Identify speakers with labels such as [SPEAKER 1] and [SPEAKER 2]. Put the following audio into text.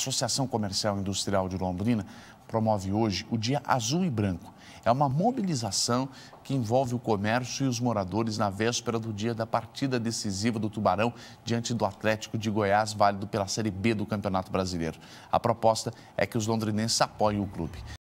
[SPEAKER 1] Associação Comercial e Industrial de Londrina promove hoje o Dia Azul e Branco. É uma mobilização que envolve o comércio e os moradores na véspera do dia da partida decisiva do Tubarão diante do Atlético de Goiás, válido pela Série B do Campeonato Brasileiro. A proposta é que os londrinenses apoiem o clube.